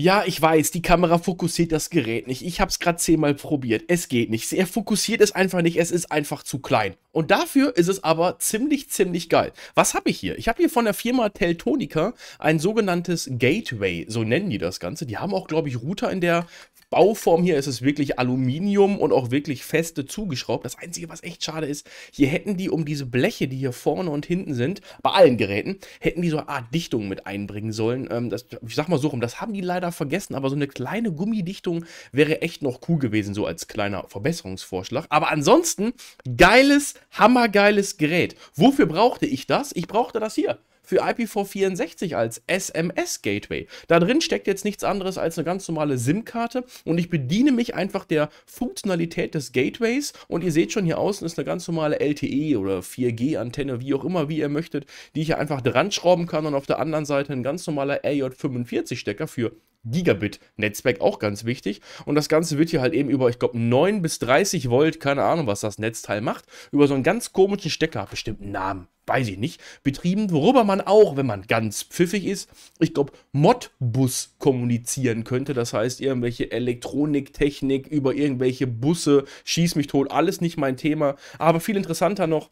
Ja, ich weiß, die Kamera fokussiert das Gerät nicht. Ich habe es gerade zehnmal probiert. Es geht nicht. Er fokussiert es einfach nicht. Es ist einfach zu klein. Und dafür ist es aber ziemlich, ziemlich geil. Was habe ich hier? Ich habe hier von der Firma Teltonica ein sogenanntes Gateway. So nennen die das Ganze. Die haben auch, glaube ich, Router in der Bauform hier ist es wirklich Aluminium und auch wirklich feste zugeschraubt. Das Einzige, was echt schade ist, hier hätten die um diese Bleche, die hier vorne und hinten sind, bei allen Geräten, hätten die so eine Art Dichtung mit einbringen sollen. Ähm, das, ich sag mal so rum, das haben die leider vergessen, aber so eine kleine Gummidichtung wäre echt noch cool gewesen, so als kleiner Verbesserungsvorschlag. Aber ansonsten, geiles, hammergeiles Gerät. Wofür brauchte ich das? Ich brauchte das hier für IPv64 als SMS-Gateway. Da drin steckt jetzt nichts anderes als eine ganz normale SIM-Karte und ich bediene mich einfach der Funktionalität des Gateways und ihr seht schon hier außen ist eine ganz normale LTE oder 4G-Antenne, wie auch immer, wie ihr möchtet, die ich einfach dran schrauben kann und auf der anderen Seite ein ganz normaler aj 45 stecker für Gigabit-Netzwerk, auch ganz wichtig. Und das Ganze wird hier halt eben über, ich glaube, 9 bis 30 Volt, keine Ahnung, was das Netzteil macht, über so einen ganz komischen Stecker, bestimmten Namen, weiß ich nicht, betrieben, worüber man auch, wenn man ganz pfiffig ist, ich glaube, Modbus kommunizieren könnte. Das heißt, irgendwelche Elektroniktechnik über irgendwelche Busse, schieß mich tot, alles nicht mein Thema. Aber viel interessanter noch,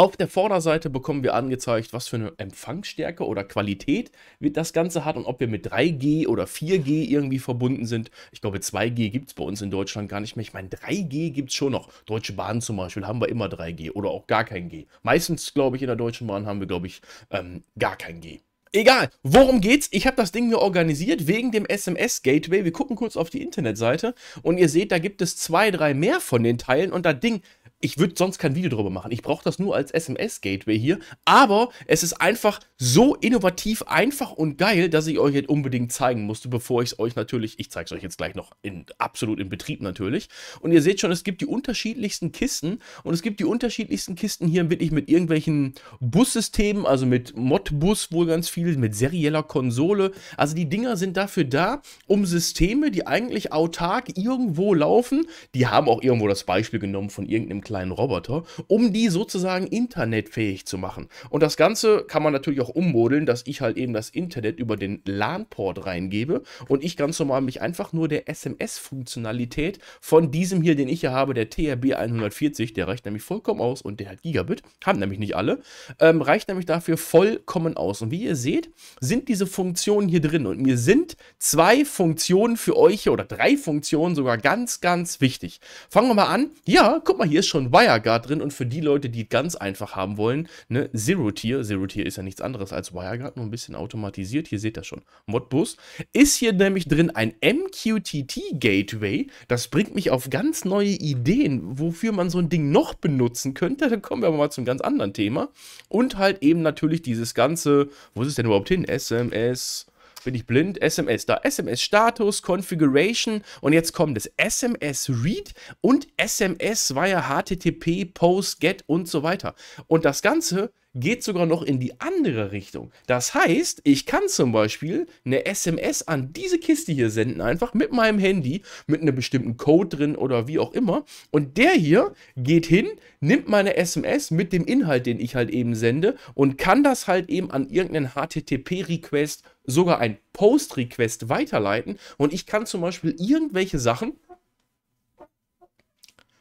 auf der Vorderseite bekommen wir angezeigt, was für eine Empfangsstärke oder Qualität das Ganze hat und ob wir mit 3G oder 4G irgendwie verbunden sind. Ich glaube, 2G gibt es bei uns in Deutschland gar nicht mehr. Ich meine, 3G gibt es schon noch. Deutsche Bahn zum Beispiel haben wir immer 3G oder auch gar kein G. Meistens, glaube ich, in der Deutschen Bahn haben wir, glaube ich, ähm, gar kein G. Egal, worum geht's? Ich habe das Ding mir organisiert wegen dem SMS-Gateway. Wir gucken kurz auf die Internetseite und ihr seht, da gibt es zwei, drei mehr von den Teilen und das Ding ich würde sonst kein Video darüber machen. Ich brauche das nur als SMS-Gateway hier. Aber es ist einfach so innovativ, einfach und geil, dass ich euch jetzt unbedingt zeigen musste, bevor ich es euch natürlich, ich zeige es euch jetzt gleich noch in, absolut in Betrieb natürlich. Und ihr seht schon, es gibt die unterschiedlichsten Kisten und es gibt die unterschiedlichsten Kisten hier wirklich mit irgendwelchen Bussystemen, also mit Modbus wohl ganz viel, mit serieller Konsole. Also die Dinger sind dafür da, um Systeme, die eigentlich autark irgendwo laufen, die haben auch irgendwo das Beispiel genommen von irgendeinem kleinen Roboter, um die sozusagen internetfähig zu machen. Und das Ganze kann man natürlich auch ummodeln, dass ich halt eben das Internet über den LAN-Port reingebe und ich ganz normal mich einfach nur der SMS-Funktionalität von diesem hier, den ich hier habe, der TRB 140, der reicht nämlich vollkommen aus und der hat Gigabit, haben nämlich nicht alle, ähm, reicht nämlich dafür vollkommen aus. Und wie ihr seht, sind diese Funktionen hier drin und mir sind zwei Funktionen für euch oder drei Funktionen sogar ganz, ganz wichtig. Fangen wir mal an. Ja, guck mal, hier ist schon schon WireGuard drin und für die Leute, die ganz einfach haben wollen, ne, Zero-Tier, Zero-Tier ist ja nichts anderes als WireGuard, nur ein bisschen automatisiert, hier seht ihr schon, Modbus, ist hier nämlich drin ein MQTT-Gateway, das bringt mich auf ganz neue Ideen, wofür man so ein Ding noch benutzen könnte, da kommen wir aber mal zum ganz anderen Thema und halt eben natürlich dieses ganze, wo ist es denn überhaupt hin, SMS, bin ich blind, SMS da, SMS Status, Configuration und jetzt kommt das SMS Read und SMS via HTTP, Post, Get und so weiter. Und das Ganze geht sogar noch in die andere Richtung. Das heißt, ich kann zum Beispiel eine SMS an diese Kiste hier senden, einfach mit meinem Handy, mit einem bestimmten Code drin oder wie auch immer. Und der hier geht hin, nimmt meine SMS mit dem Inhalt, den ich halt eben sende und kann das halt eben an irgendeinen HTTP-Request, sogar ein Post-Request weiterleiten. Und ich kann zum Beispiel irgendwelche Sachen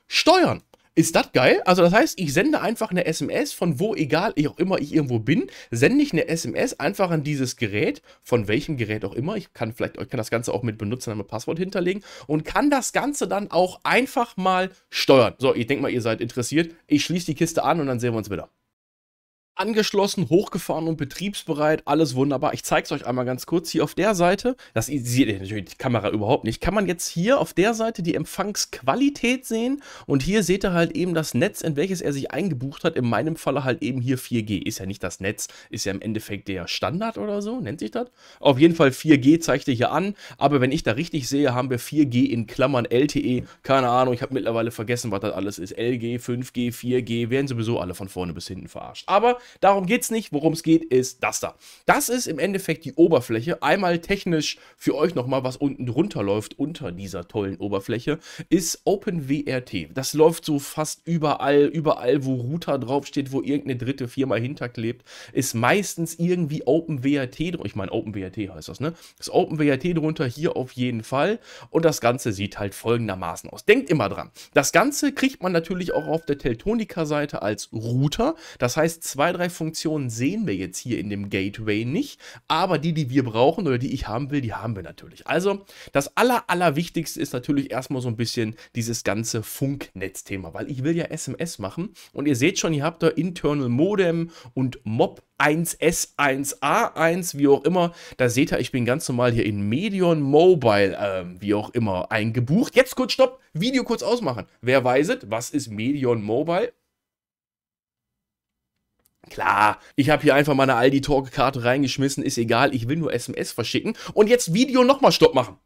steuern. Ist das geil? Also das heißt, ich sende einfach eine SMS von wo, egal ich auch immer ich irgendwo bin, sende ich eine SMS einfach an dieses Gerät, von welchem Gerät auch immer. Ich kann vielleicht, ich kann das Ganze auch mit Benutzernamen und Passwort hinterlegen und kann das Ganze dann auch einfach mal steuern. So, ich denke mal, ihr seid interessiert. Ich schließe die Kiste an und dann sehen wir uns wieder angeschlossen, hochgefahren und betriebsbereit, alles wunderbar. Ich zeige es euch einmal ganz kurz. Hier auf der Seite, das sieht natürlich die Kamera überhaupt nicht, kann man jetzt hier auf der Seite die Empfangsqualität sehen und hier seht ihr halt eben das Netz, in welches er sich eingebucht hat. In meinem Falle halt eben hier 4G. Ist ja nicht das Netz, ist ja im Endeffekt der Standard oder so, nennt sich das. Auf jeden Fall 4G zeigt er hier an, aber wenn ich da richtig sehe, haben wir 4G in Klammern LTE. Keine Ahnung, ich habe mittlerweile vergessen, was das alles ist. LG, 5G, 4G, werden sowieso alle von vorne bis hinten verarscht. Aber Darum geht es nicht. Worum es geht, ist das da. Das ist im Endeffekt die Oberfläche. Einmal technisch für euch nochmal, was unten drunter läuft, unter dieser tollen Oberfläche, ist OpenWRT. Das läuft so fast überall, überall, wo Router draufsteht, wo irgendeine dritte Firma hinterklebt, ist meistens irgendwie OpenWRT Ich meine, OpenWRT heißt das, ne? Ist OpenWRT drunter, hier auf jeden Fall. Und das Ganze sieht halt folgendermaßen aus. Denkt immer dran. Das Ganze kriegt man natürlich auch auf der Teltonika-Seite als Router. Das heißt, zwei, drei drei Funktionen sehen wir jetzt hier in dem Gateway nicht, aber die, die wir brauchen oder die ich haben will, die haben wir natürlich. Also das aller, allerwichtigste ist natürlich erstmal so ein bisschen dieses ganze Funknetzthema, weil ich will ja SMS machen und ihr seht schon, ihr habt da Internal Modem und Mob 1S1A1, wie auch immer. Da seht ihr, ich bin ganz normal hier in Medion Mobile, äh, wie auch immer, eingebucht. Jetzt kurz Stopp, Video kurz ausmachen. Wer weiset, was ist Medion Mobile? Klar, ich habe hier einfach meine aldi talk karte reingeschmissen, ist egal, ich will nur SMS verschicken und jetzt Video nochmal Stopp machen.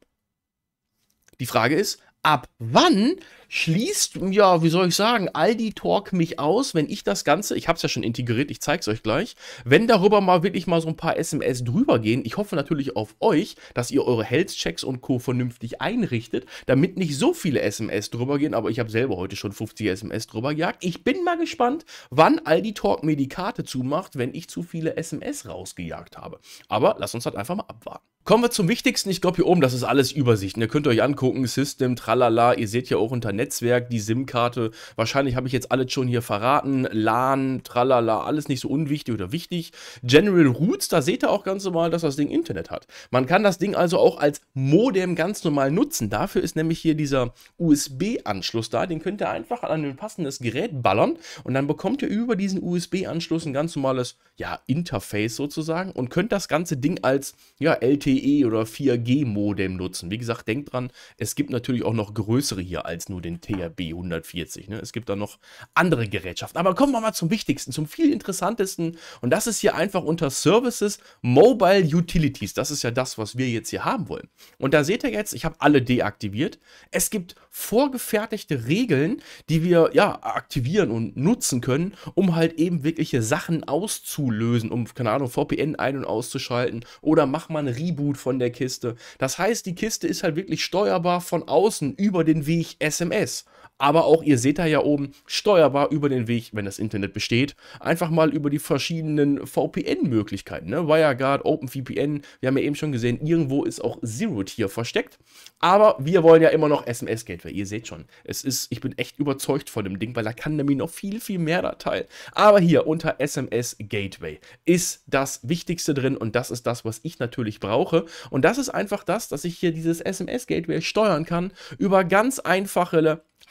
Die Frage ist, ab wann schließt, ja, wie soll ich sagen, Aldi Talk mich aus, wenn ich das Ganze, ich habe es ja schon integriert, ich zeige es euch gleich, wenn darüber mal wirklich mal so ein paar SMS drüber gehen, ich hoffe natürlich auf euch, dass ihr eure Health-Checks und Co. vernünftig einrichtet, damit nicht so viele SMS drüber gehen, aber ich habe selber heute schon 50 SMS drüber gejagt. Ich bin mal gespannt, wann Aldi Talk mir die Karte zumacht, wenn ich zu viele SMS rausgejagt habe. Aber lasst uns halt einfach mal abwarten. Kommen wir zum Wichtigsten. Ich glaube, hier oben, das ist alles Übersicht. Ne? Ihr könnt euch angucken, System, tralala. Ihr seht ja auch unter Netzwerk die SIM-Karte. Wahrscheinlich habe ich jetzt alles schon hier verraten. LAN, tralala, alles nicht so unwichtig oder wichtig. General Roots, da seht ihr auch ganz normal, dass das Ding Internet hat. Man kann das Ding also auch als Modem ganz normal nutzen. Dafür ist nämlich hier dieser USB-Anschluss da. Den könnt ihr einfach an ein passendes Gerät ballern und dann bekommt ihr über diesen USB-Anschluss ein ganz normales ja, Interface sozusagen und könnt das ganze Ding als ja, LTE LTE oder 4G-Modem nutzen. Wie gesagt, denkt dran, es gibt natürlich auch noch größere hier als nur den TRB 140. Ne? Es gibt da noch andere Gerätschaften. Aber kommen wir mal zum Wichtigsten, zum viel Interessantesten. Und das ist hier einfach unter Services Mobile Utilities. Das ist ja das, was wir jetzt hier haben wollen. Und da seht ihr jetzt, ich habe alle deaktiviert. Es gibt vorgefertigte Regeln, die wir ja aktivieren und nutzen können, um halt eben wirkliche Sachen auszulösen, um, keine Ahnung, VPN ein- und auszuschalten oder mach mal einen Reboot von der Kiste. Das heißt, die Kiste ist halt wirklich steuerbar von außen über den Weg SMS aber auch, ihr seht da ja oben, steuerbar über den Weg, wenn das Internet besteht, einfach mal über die verschiedenen VPN-Möglichkeiten, ne? WireGuard, OpenVPN, wir haben ja eben schon gesehen, irgendwo ist auch Zero-Tier versteckt, aber wir wollen ja immer noch SMS-Gateway, ihr seht schon, es ist, ich bin echt überzeugt von dem Ding, weil da kann nämlich noch viel, viel mehr Datei, aber hier unter SMS-Gateway ist das Wichtigste drin und das ist das, was ich natürlich brauche und das ist einfach das, dass ich hier dieses SMS-Gateway steuern kann über ganz einfache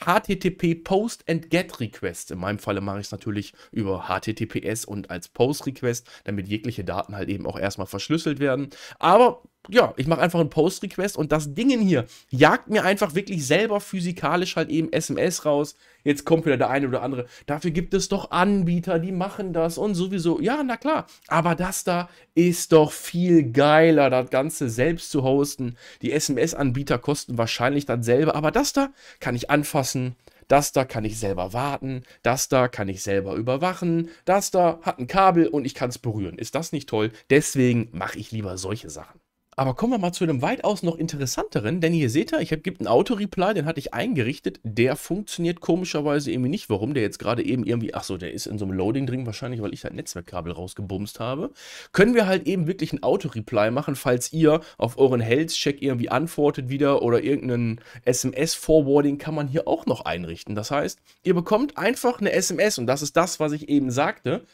HTTP Post and Get Request. In meinem Falle mache ich es natürlich über HTTPS und als Post Request, damit jegliche Daten halt eben auch erstmal verschlüsselt werden. Aber ja, ich mache einfach einen Post-Request und das Ding hier jagt mir einfach wirklich selber physikalisch halt eben SMS raus. Jetzt kommt wieder der eine oder andere. Dafür gibt es doch Anbieter, die machen das und sowieso. Ja, na klar. Aber das da ist doch viel geiler, das Ganze selbst zu hosten. Die SMS-Anbieter kosten wahrscheinlich dasselbe, aber das da kann ich anfassen. Das da kann ich selber warten, das da kann ich selber überwachen, das da hat ein Kabel und ich kann es berühren. Ist das nicht toll? Deswegen mache ich lieber solche Sachen. Aber kommen wir mal zu einem weitaus noch interessanteren, denn hier seht ihr, ich habe einen Auto-Reply, den hatte ich eingerichtet, der funktioniert komischerweise irgendwie nicht. Warum? Der jetzt gerade eben irgendwie, ach so, der ist in so einem Loading drin wahrscheinlich, weil ich halt Netzwerkkabel rausgebumst habe. Können wir halt eben wirklich einen Auto-Reply machen, falls ihr auf euren Health-Check irgendwie antwortet wieder oder irgendeinen SMS-Forwarding kann man hier auch noch einrichten. Das heißt, ihr bekommt einfach eine SMS und das ist das, was ich eben sagte.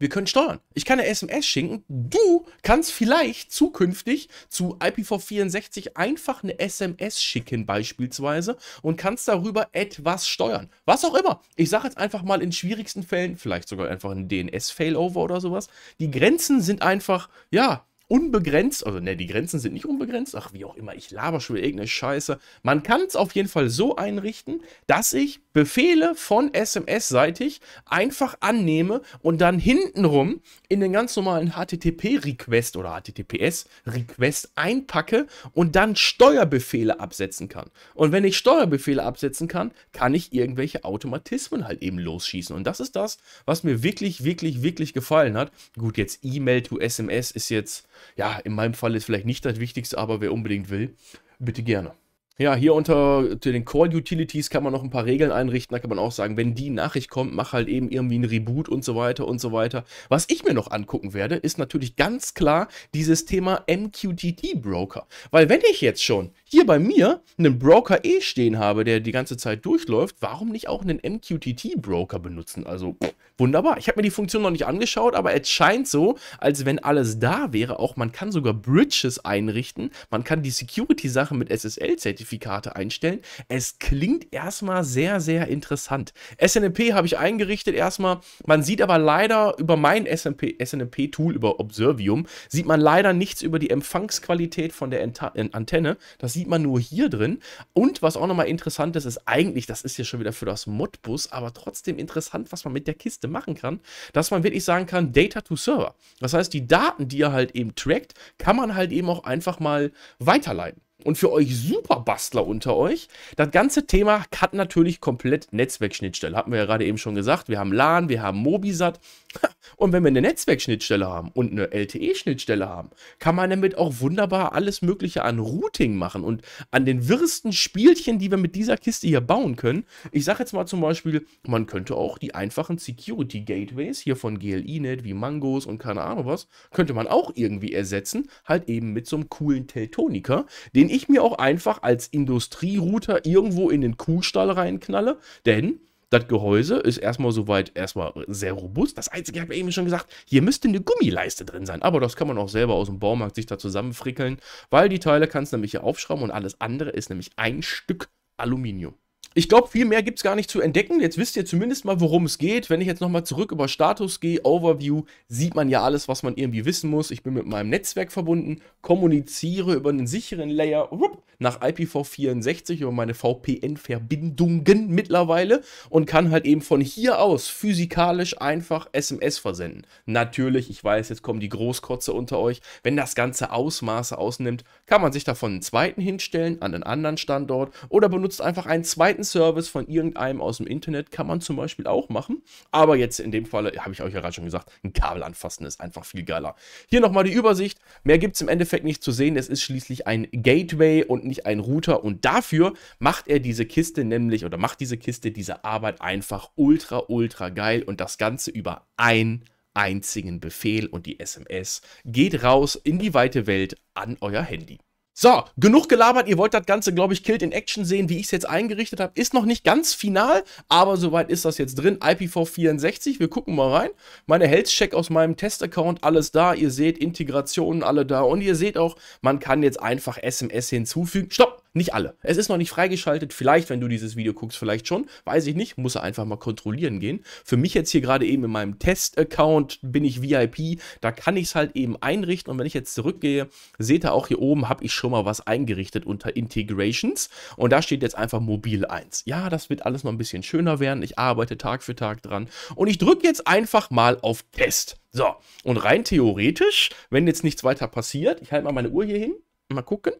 Wir können steuern. Ich kann eine SMS schicken. Du kannst vielleicht zukünftig zu IPv64 einfach eine SMS schicken beispielsweise und kannst darüber etwas steuern. Was auch immer. Ich sage jetzt einfach mal in schwierigsten Fällen, vielleicht sogar einfach ein DNS-Failover oder sowas. Die Grenzen sind einfach, ja, unbegrenzt, also ne, die Grenzen sind nicht unbegrenzt, ach wie auch immer, ich laber schon irgendeine Scheiße. Man kann es auf jeden Fall so einrichten, dass ich Befehle von SMS-seitig einfach annehme und dann hintenrum in den ganz normalen HTTP-Request oder HTTPS-Request einpacke und dann Steuerbefehle absetzen kann. Und wenn ich Steuerbefehle absetzen kann, kann ich irgendwelche Automatismen halt eben losschießen. Und das ist das, was mir wirklich, wirklich, wirklich gefallen hat. Gut, jetzt E-Mail to SMS ist jetzt ja, in meinem Fall ist vielleicht nicht das Wichtigste, aber wer unbedingt will, bitte gerne. Ja, hier unter den Call Utilities kann man noch ein paar Regeln einrichten. Da kann man auch sagen, wenn die Nachricht kommt, mach halt eben irgendwie ein Reboot und so weiter und so weiter. Was ich mir noch angucken werde, ist natürlich ganz klar dieses Thema MQTT Broker. Weil wenn ich jetzt schon hier bei mir einen Broker E stehen habe, der die ganze Zeit durchläuft, warum nicht auch einen MQTT-Broker benutzen? Also wunderbar. Ich habe mir die Funktion noch nicht angeschaut, aber es scheint so, als wenn alles da wäre. Auch man kann sogar Bridges einrichten. Man kann die Security-Sache mit SSL-Zertifikate einstellen. Es klingt erstmal sehr, sehr interessant. SNMP habe ich eingerichtet erstmal. Man sieht aber leider über mein SNMP-Tool, über Observium, sieht man leider nichts über die Empfangsqualität von der Ant äh, Antenne. Das sieht man nur hier drin. Und was auch nochmal interessant ist, ist eigentlich, das ist ja schon wieder für das Modbus, aber trotzdem interessant, was man mit der Kiste machen kann, dass man wirklich sagen kann, Data to Server. Das heißt, die Daten, die er halt eben trackt, kann man halt eben auch einfach mal weiterleiten. Und für euch Superbastler unter euch, das ganze Thema hat natürlich komplett Netzwerkschnittstelle. Hatten wir ja gerade eben schon gesagt. Wir haben LAN, wir haben Mobisat. Und wenn wir eine Netzwerkschnittstelle haben und eine LTE-Schnittstelle haben, kann man damit auch wunderbar alles Mögliche an Routing machen und an den wirrsten Spielchen, die wir mit dieser Kiste hier bauen können. Ich sage jetzt mal zum Beispiel, man könnte auch die einfachen Security Gateways hier von GLI-Net wie Mangos und keine Ahnung was, könnte man auch irgendwie ersetzen. Halt eben mit so einem coolen Teltoniker, den den ich mir auch einfach als Industrierouter irgendwo in den Kuhstall reinknalle, denn das Gehäuse ist erstmal soweit erstmal sehr robust. Das Einzige, ich habe eben schon gesagt, hier müsste eine Gummileiste drin sein. Aber das kann man auch selber aus dem Baumarkt sich da zusammenfrickeln, weil die Teile kannst du nämlich hier aufschrauben und alles andere ist nämlich ein Stück Aluminium. Ich glaube, viel mehr gibt es gar nicht zu entdecken. Jetzt wisst ihr zumindest mal, worum es geht. Wenn ich jetzt nochmal zurück über Status gehe, Overview, sieht man ja alles, was man irgendwie wissen muss. Ich bin mit meinem Netzwerk verbunden, kommuniziere über einen sicheren Layer wupp, nach IPv64 über meine VPN-Verbindungen mittlerweile und kann halt eben von hier aus physikalisch einfach SMS versenden. Natürlich, ich weiß, jetzt kommen die Großkotze unter euch. Wenn das Ganze Ausmaße ausnimmt, kann man sich davon einen zweiten hinstellen, an einen anderen Standort oder benutzt einfach einen zweiten Service von irgendeinem aus dem Internet kann man zum Beispiel auch machen. Aber jetzt in dem Fall, habe ich euch ja gerade schon gesagt, ein Kabel anfassen ist einfach viel geiler. Hier nochmal die Übersicht. Mehr gibt es im Endeffekt nicht zu sehen. Es ist schließlich ein Gateway und nicht ein Router. Und dafür macht er diese Kiste nämlich, oder macht diese Kiste diese Arbeit einfach ultra, ultra geil. Und das Ganze über ein einzigen Befehl und die SMS geht raus in die weite Welt an euer Handy. So, genug gelabert. Ihr wollt das Ganze, glaube ich, Killed in Action sehen, wie ich es jetzt eingerichtet habe. Ist noch nicht ganz final, aber soweit ist das jetzt drin. IPv64, wir gucken mal rein. Meine Health-Check aus meinem Test-Account, alles da. Ihr seht Integrationen, alle da. Und ihr seht auch, man kann jetzt einfach SMS hinzufügen. Stopp! Nicht alle. Es ist noch nicht freigeschaltet. Vielleicht, wenn du dieses Video guckst, vielleicht schon. Weiß ich nicht. Muss er einfach mal kontrollieren gehen. Für mich jetzt hier gerade eben in meinem Test-Account bin ich VIP. Da kann ich es halt eben einrichten. Und wenn ich jetzt zurückgehe, seht ihr auch hier oben, habe ich schon mal was eingerichtet unter Integrations. Und da steht jetzt einfach Mobil 1. Ja, das wird alles noch ein bisschen schöner werden. Ich arbeite Tag für Tag dran. Und ich drücke jetzt einfach mal auf Test. So, und rein theoretisch, wenn jetzt nichts weiter passiert, ich halte mal meine Uhr hier hin, mal gucken.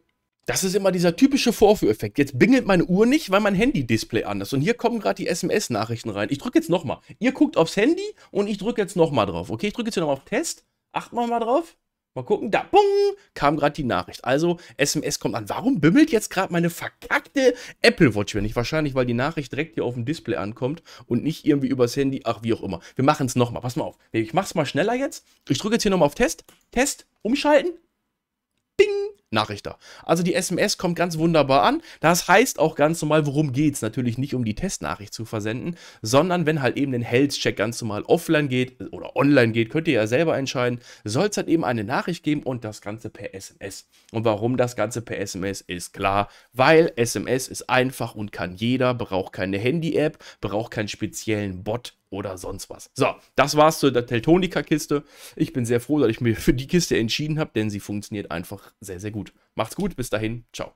Das ist immer dieser typische Vorführeffekt. Jetzt bingelt meine Uhr nicht, weil mein Handy-Display an ist. Und hier kommen gerade die SMS-Nachrichten rein. Ich drücke jetzt nochmal. Ihr guckt aufs Handy und ich drücke jetzt nochmal drauf. Okay, ich drücke jetzt hier nochmal auf Test. Achten wir mal drauf. Mal gucken, da, bung, kam gerade die Nachricht. Also, SMS kommt an. Warum bimmelt jetzt gerade meine verkackte Apple Watch, wenn nicht? Wahrscheinlich, weil die Nachricht direkt hier auf dem Display ankommt und nicht irgendwie übers Handy, ach, wie auch immer. Wir machen es nochmal, pass mal auf. Ich mach's mal schneller jetzt. Ich drücke jetzt hier nochmal auf Test, Test, umschalten. Bing, Nachrichter. Also die SMS kommt ganz wunderbar an. Das heißt auch ganz normal, worum geht es? Natürlich nicht um die Testnachricht zu versenden, sondern wenn halt eben den Health-Check ganz normal offline geht oder online geht, könnt ihr ja selber entscheiden, soll es halt eben eine Nachricht geben und das Ganze per SMS. Und warum das Ganze per SMS ist klar, weil SMS ist einfach und kann jeder, braucht keine Handy-App, braucht keinen speziellen Bot oder sonst was. So, das war's zu der Teltonika-Kiste. Ich bin sehr froh, dass ich mich für die Kiste entschieden habe, denn sie funktioniert einfach sehr, sehr gut gut. Macht's gut, bis dahin, ciao.